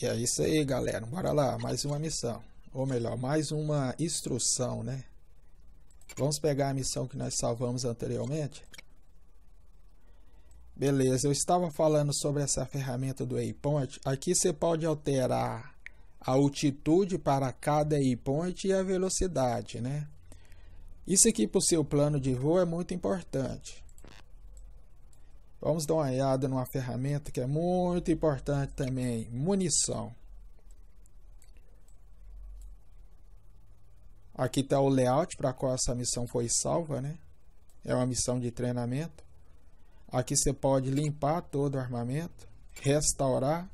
E é isso aí, galera. Bora lá, mais uma missão. Ou melhor, mais uma instrução, né? Vamos pegar a missão que nós salvamos anteriormente? Beleza, eu estava falando sobre essa ferramenta do waypoint. Aqui você pode alterar a altitude para cada waypoint e a velocidade, né? Isso aqui para o seu plano de voo é muito importante. Vamos dar uma olhada numa ferramenta que é muito importante também, munição. Aqui está o layout para qual essa missão foi salva, né? É uma missão de treinamento. Aqui você pode limpar todo o armamento, restaurar.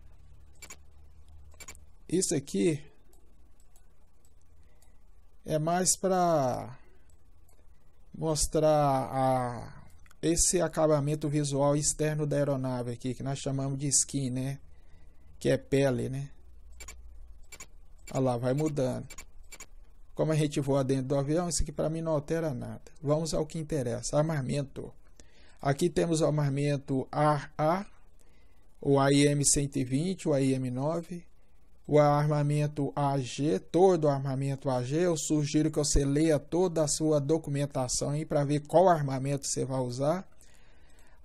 Isso aqui é mais para mostrar a esse acabamento visual externo da aeronave aqui, que nós chamamos de skin, né? Que é pele, né? Olha lá, vai mudando. Como a gente voa dentro do avião, isso aqui para mim não altera nada. Vamos ao que interessa, armamento. Aqui temos o armamento AA, o AIM-120, o AIM-9, o armamento AG, todo o armamento AG, eu sugiro que você leia toda a sua documentação para ver qual armamento você vai usar.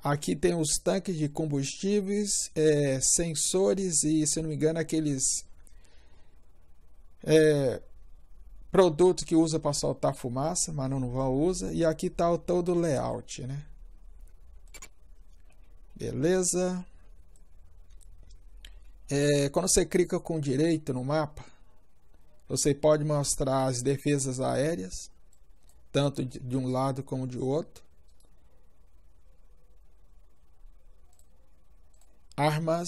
Aqui tem os tanques de combustíveis, é, sensores e, se não me engano, aqueles é, produtos que usa para soltar fumaça, mas não vão usa. E aqui está o todo layout, né? Beleza. É, quando você clica com direito no mapa, você pode mostrar as defesas aéreas, tanto de um lado como de outro. Armas,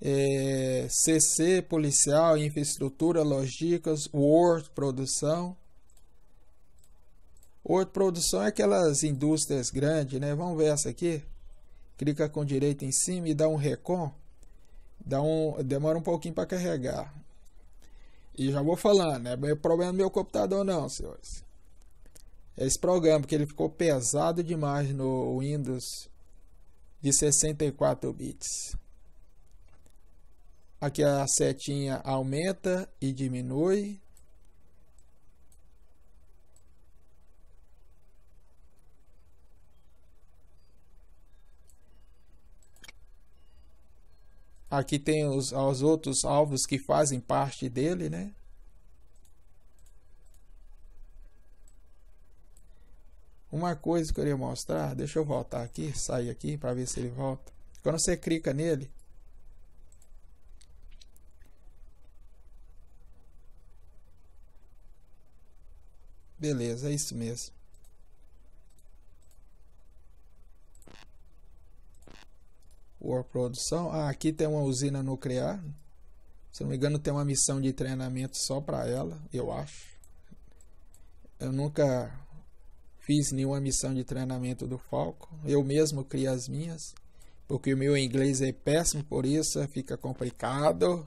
é, CC, policial, infraestrutura, logísticas, Word, produção. Word, produção é aquelas indústrias grandes, né? Vamos ver essa aqui clica com direito em cima e dá um recon, dá um, demora um pouquinho para carregar. E já vou falando, é problema do meu computador não, senhores. Esse programa, porque ele ficou pesado demais no Windows de 64 bits. Aqui a setinha aumenta e diminui. Aqui tem os, os outros alvos que fazem parte dele, né? Uma coisa que eu queria mostrar, deixa eu voltar aqui, sair aqui para ver se ele volta. Quando você clica nele, beleza, é isso mesmo. ou a produção. Ah, aqui tem uma usina nuclear. Se não me engano, tem uma missão de treinamento só para ela, eu acho. Eu nunca fiz nenhuma missão de treinamento do Falco. Eu mesmo crio as minhas, porque o meu inglês é péssimo, por isso fica complicado.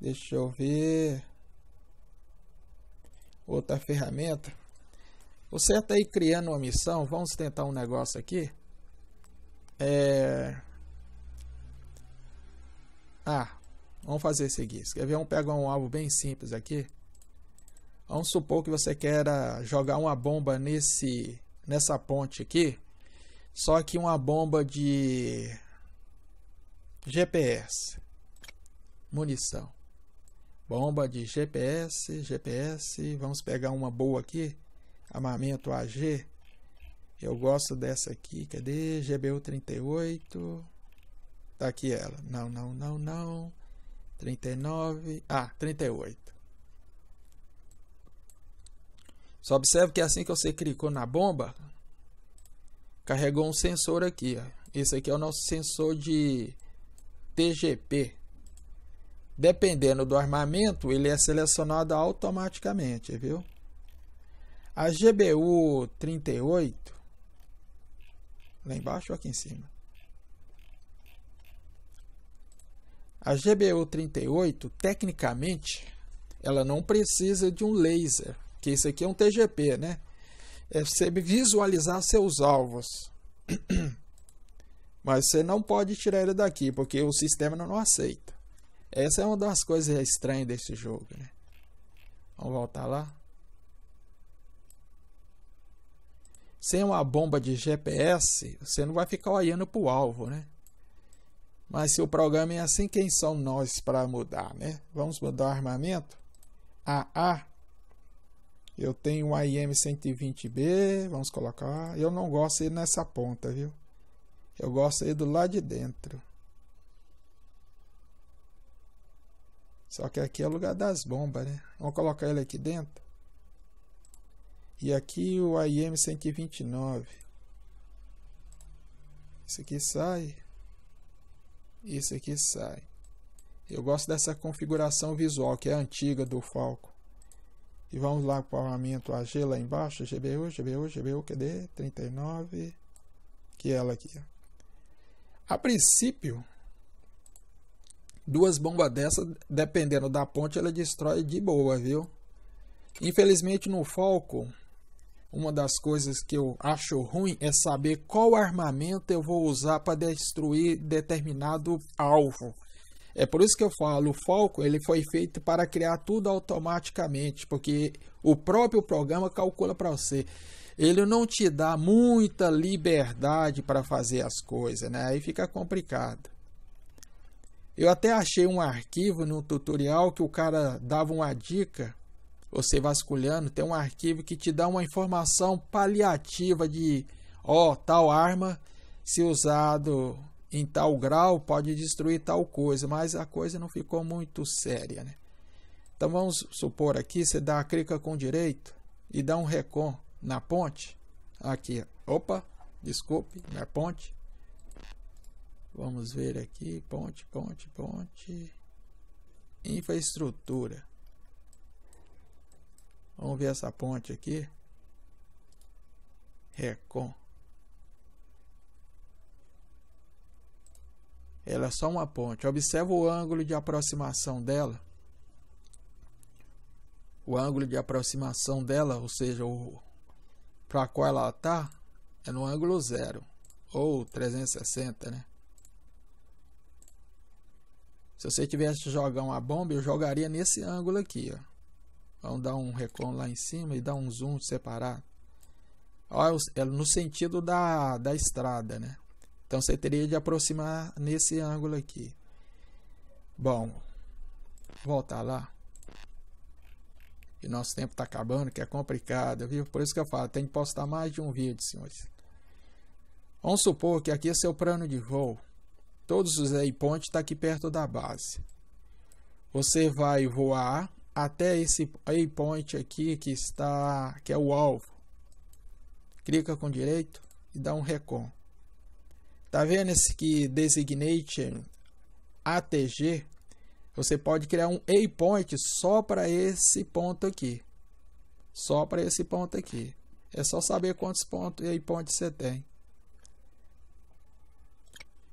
Deixa eu ver. Outra ferramenta. Você está aí criando uma missão, vamos tentar um negócio aqui. É... Ah, vamos fazer o seguinte. Quer ver? Vamos pegar um alvo bem simples aqui. Vamos supor que você queira jogar uma bomba nesse, nessa ponte aqui. Só que uma bomba de GPS. Munição. Bomba de GPS, GPS. Vamos pegar uma boa aqui. Armamento AG. Eu gosto dessa aqui. Cadê? GBU38. Tá aqui ela. Não, não, não, não. 39. Ah, 38. Só observe que assim que você clicou na bomba, carregou um sensor aqui. Ó. Esse aqui é o nosso sensor de TGP. Dependendo do armamento, ele é selecionado automaticamente, viu? A GBU 38 Lá embaixo ou aqui em cima? A GBU38, tecnicamente, ela não precisa de um laser, que isso aqui é um TGP, né? É você visualizar seus alvos. Mas você não pode tirar ele daqui, porque o sistema não aceita. Essa é uma das coisas estranhas desse jogo, né? Vamos voltar lá. sem uma bomba de GPS, você não vai ficar olhando para o alvo, né? Mas se o programa é assim, quem são nós para mudar, né? Vamos mudar o armamento? AA. Eu tenho um IM-120B, vamos colocar. Eu não gosto ir nessa ponta, viu? Eu gosto ir do lado de dentro. Só que aqui é o lugar das bombas, né? Vamos colocar ele aqui dentro. E aqui o IM 129. Isso aqui sai. Isso aqui sai. Eu gosto dessa configuração visual, que é antiga do Falco. E vamos lá para o armamento AG lá embaixo, GBU, GBU, GBU, cadê? 39, que é ela aqui. A princípio, duas bombas dessas, dependendo da ponte, ela destrói de boa, viu? Infelizmente no Falcon, uma das coisas que eu acho ruim é saber qual armamento eu vou usar para destruir determinado alvo. É por isso que eu falo, o Falco ele foi feito para criar tudo automaticamente, porque o próprio programa calcula para você. Ele não te dá muita liberdade para fazer as coisas, né? Aí fica complicado. Eu até achei um arquivo no tutorial que o cara dava uma dica você vasculhando, tem um arquivo que te dá uma informação paliativa de ó, tal arma, se usado em tal grau, pode destruir tal coisa, mas a coisa não ficou muito séria. Né? Então vamos supor aqui, você dá a clica com direito e dá um recon na ponte. Aqui, opa, desculpe, na ponte. Vamos ver aqui, ponte, ponte, ponte. Infraestrutura. Vamos ver essa ponte aqui. Recon. Ela é só uma ponte. Observa o ângulo de aproximação dela. O ângulo de aproximação dela, ou seja, para qual ela está, é no ângulo zero. Ou 360, né? Se você tivesse jogar uma bomba, eu jogaria nesse ângulo aqui, ó. Vamos dar um reclão lá em cima e dar um zoom separado. É Olha, é no sentido da, da estrada, né? Então você teria de aproximar nesse ângulo aqui. Bom, voltar lá. E nosso tempo está acabando, que é complicado, viu? Por isso que eu falo, tem que postar mais de um vídeo, senhores. Vamos supor que aqui é seu plano de voo. Todos os waypoints estão tá aqui perto da base. Você vai voar até esse waypoint aqui que está que é o alvo. Clica com direito e dá um recon. Tá vendo esse que designation ATG? Você pode criar um waypoint só para esse ponto aqui. Só para esse ponto aqui. É só saber quantos pontos waypoints você tem.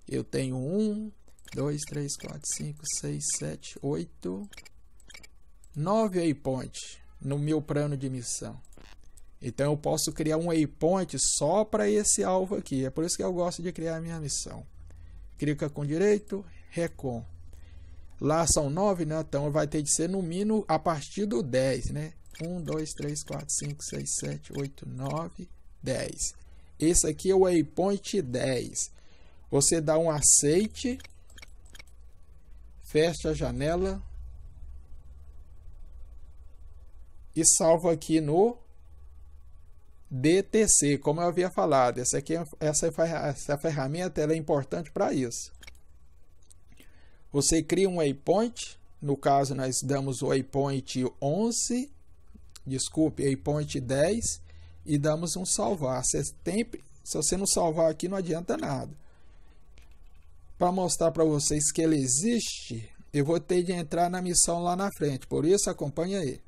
Eu tenho um, dois, três, quatro, cinco, seis, sete, oito. 9 waypoints no meu plano de missão. Então eu posso criar um waypoint só para esse alvo aqui. É por isso que eu gosto de criar a minha missão. Clica com direito, recon. Lá são 9, né? Então vai ter de ser no mínimo a partir do 10, né? 1, 2, 3, 4, 5, 6, 7, 8, 9, 10. Esse aqui é o waypoint 10. Você dá um aceite, fecha a janela, e salvo aqui no DTC, como eu havia falado. Essa, aqui, é, essa, é essa ferramenta é importante para isso. Você cria um waypoint, no caso nós damos o waypoint 11, desculpe, waypoint 10, e damos um salvar. Você se você não salvar aqui, não adianta nada. Para mostrar para vocês que ele existe, eu vou ter de entrar na missão lá na frente, por isso acompanha aí.